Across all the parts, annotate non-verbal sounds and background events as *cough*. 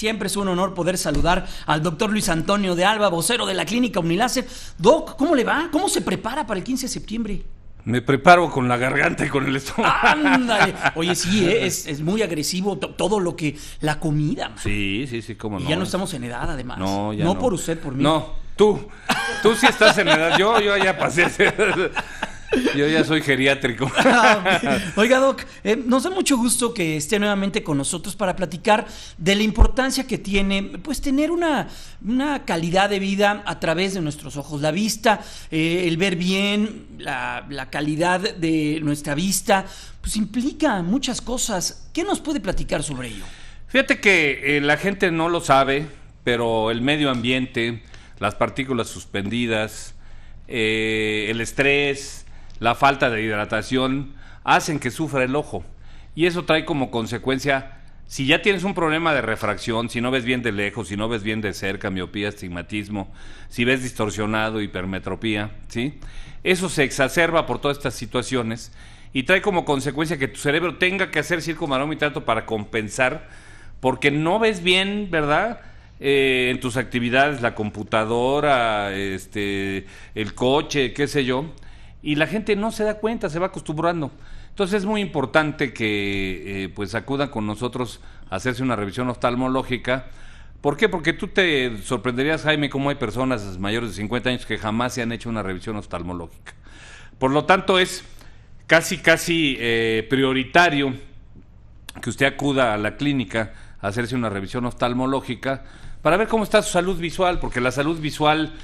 Siempre es un honor poder saludar al doctor Luis Antonio de Alba, vocero de la Clínica Uniláser. Doc, ¿cómo le va? ¿Cómo se prepara para el 15 de septiembre? Me preparo con la garganta y con el estómago. ¡Ándale! *laughs* Oye, sí, ¿eh? es, muy agresivo todo lo que. la comida. Sí, sí, sí, cómo no. ya no estamos en edad, además. No, ya No por usted, por mí. No, tú. Tú sí estás en edad. Yo, yo ya pasé. *laughs* Yo ya soy geriátrico. *laughs* Ah, Oiga, Doc, eh, nos da mucho gusto que esté nuevamente con nosotros para platicar de la importancia que tiene, pues, tener una, calidad de vida a través de nuestros ojos. La vista, eh, el ver bien, la, calidad de nuestra vista, pues implica muchas cosas. ¿Qué nos puede platicar sobre ello? Fíjate que eh, la gente no lo sabe, pero el medio ambiente, las partículas suspendidas, el estrés, la falta de hidratación, hacen que sufra el ojo. Y eso trae como consecuencia, si ya tienes un problema de refracción, si no ves bien de lejos, si no ves bien de cerca, miopía, astigmatismo si ves distorsionado, hipermetropía, ¿sí? Eso se exacerba por todas estas situaciones y trae como consecuencia que tu cerebro tenga que hacer circumaromitrato para compensar, porque no ves bien, ¿verdad? Eh, en tus actividades, la computadora, este, el coche, qué sé yo y la gente no se da cuenta, se va acostumbrando. Entonces es muy importante que eh, pues acudan con nosotros a hacerse una revisión oftalmológica. ¿Por qué? Porque tú te sorprenderías, Jaime, cómo hay personas mayores de 50 años que jamás se han hecho una revisión oftalmológica. Por lo tanto, es casi, casi eh, prioritario que usted acuda a la clínica a hacerse una revisión oftalmológica para ver cómo está su salud visual, porque la salud visual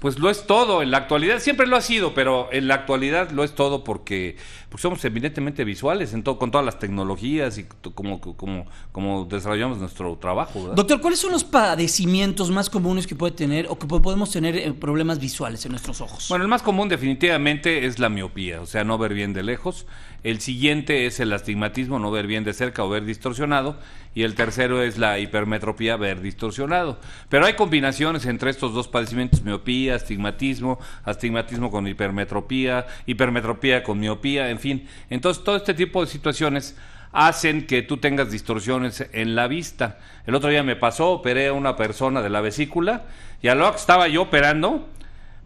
pues lo es todo en la actualidad, siempre lo ha sido, pero en la actualidad lo es todo porque, somos eminentemente visuales en todo, con todas las tecnologías y como, como, desarrollamos nuestro trabajo. Doctor, ¿cuáles son los padecimientos más comunes que puede tener o que podemos tener eh, problemas visuales en nuestros ojos? Bueno, el más común definitivamente es la miopía, o sea, no ver bien de lejos. El siguiente es el astigmatismo, no ver bien de cerca o ver distorsionado. Y el tercero es la hipermetropía, ver distorsionado. Pero hay combinaciones entre estos dos padecimientos, miopía, astigmatismo, astigmatismo con hipermetropía, hipermetropía con miopía, en fin. Entonces, todo este tipo de situaciones hacen que tú tengas distorsiones en la vista. El otro día me pasó, operé a una persona de la vesícula y a lo que estaba yo operando,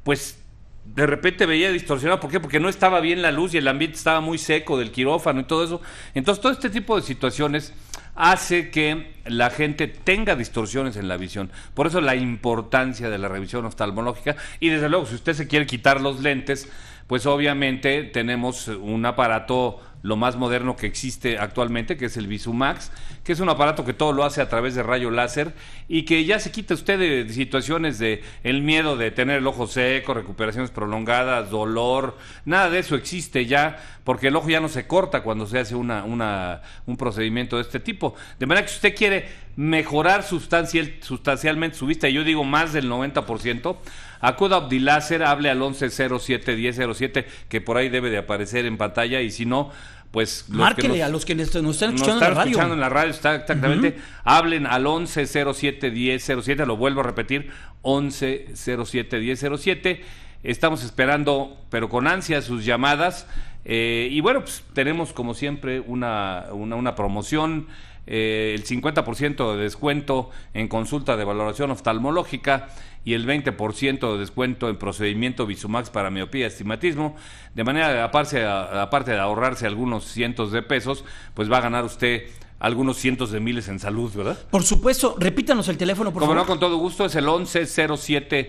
pues de repente veía distorsionado. ¿Por qué? Porque no estaba bien la luz y el ambiente estaba muy seco del quirófano y todo eso. Entonces, todo este tipo de situaciones hace que la gente tenga distorsiones en la visión. Por eso la importancia de la revisión oftalmológica. Y desde luego, si usted se quiere quitar los lentes, pues obviamente tenemos un aparato lo más moderno que existe actualmente, que es el Visumax, que es un aparato que todo lo hace a través de rayo láser y que ya se quita usted de, situaciones de el miedo de tener el ojo seco, recuperaciones prolongadas, dolor, nada de eso existe ya, porque el ojo ya no se corta cuando se hace una, una, un procedimiento de este tipo. De manera que si usted quiere mejorar sustancialmente su vista, y yo digo más del 90%, acuda a Abdilácer, hable al 1107-1007, que por ahí debe de aparecer en pantalla, y si no, pues... Los que a los que nos, están escuchando en la radio. escuchando en la radio, está exactamente. Hablen al 1107-1007, lo vuelvo a repetir, 1107-1007. Estamos esperando, pero con ansia, sus llamadas. Eh, y bueno, pues tenemos como siempre una, una, una promoción eh, el 50% de descuento en consulta de valoración oftalmológica y el 20% de descuento en procedimiento Visumax para miopía y estigmatismo. De manera que aparte de ahorrarse algunos cientos de pesos, pues va a ganar usted algunos cientos de miles en salud, ¿verdad? Por supuesto, repítanos el teléfono, por favor. con todo gusto, es el 1107-1007,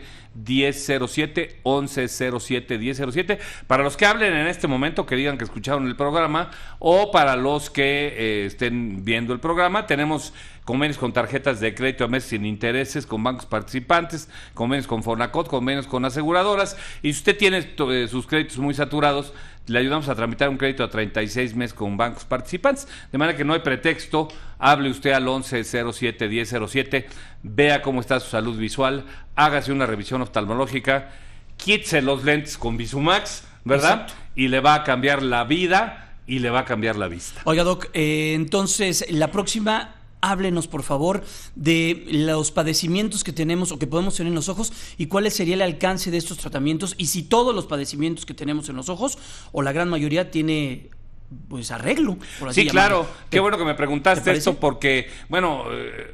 1107-1007. Para los que hablen en este momento, que digan que escucharon el programa, o para los que eh, estén viendo el programa, tenemos convenios con tarjetas de crédito a meses sin intereses, con bancos participantes, convenios con Fornacot, convenios con aseguradoras. Y si usted tiene eh, sus créditos muy saturados, le ayudamos a tramitar un crédito a 36 meses con bancos participantes. De manera que no hay pretexto, hable usted al 1107-1007, vea cómo está su salud visual, hágase una revisión oftalmológica, quítese los lentes con Visumax, ¿verdad? Y le va a cambiar la vida y le va a cambiar la vista. Oiga, Doc, eh, entonces la próxima háblenos por favor de los padecimientos que tenemos o que podemos tener en los ojos y cuál sería el alcance de estos tratamientos y si todos los padecimientos que tenemos en los ojos o la gran mayoría tiene pues arreglo. sí, claro. Qué bueno que me preguntaste esto porque, bueno, eh,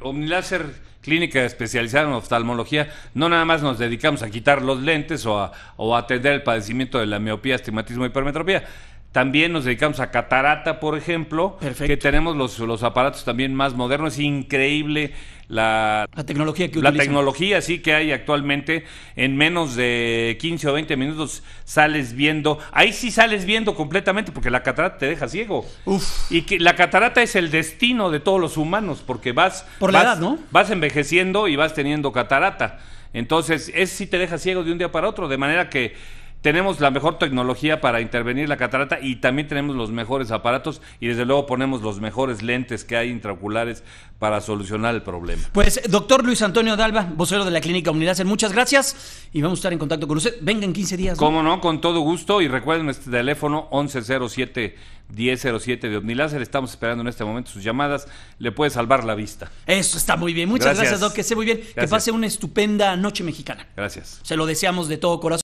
Clínica especializada en oftalmología, no nada más nos dedicamos a quitar los lentes o a, o atender el padecimiento de la miopía, astigmatismo y hipermetropía también nos dedicamos a catarata, por ejemplo, Perfecto. que tenemos los, los aparatos también más modernos. Es increíble la, tecnología que La tecnología, sí, que hay actualmente. En menos de 15 o 20 minutos sales viendo. Ahí sí sales viendo completamente, porque la catarata te deja ciego. Uf. Y que la catarata es el destino de todos los humanos, porque vas. Por la edad, ¿no? Vas envejeciendo y vas teniendo catarata. Entonces, es si te deja ciego de un día para otro, de manera que tenemos la mejor tecnología para intervenir la catarata y también tenemos los mejores aparatos y desde luego ponemos los mejores lentes que hay intraoculares para solucionar el problema. Pues doctor Luis Antonio Dalba, vocero de la Clínica Unidad, muchas gracias y vamos a estar en contacto con usted. Venga en 15 días. Cómo no, con todo gusto y recuerden este teléfono 1107 1007 de láser Estamos esperando en este momento sus llamadas. Le puede salvar la vista. Eso está muy bien. Muchas gracias, doctor. Doc. Que esté muy bien. Que pase una estupenda noche mexicana. Gracias. Se lo deseamos de todo corazón.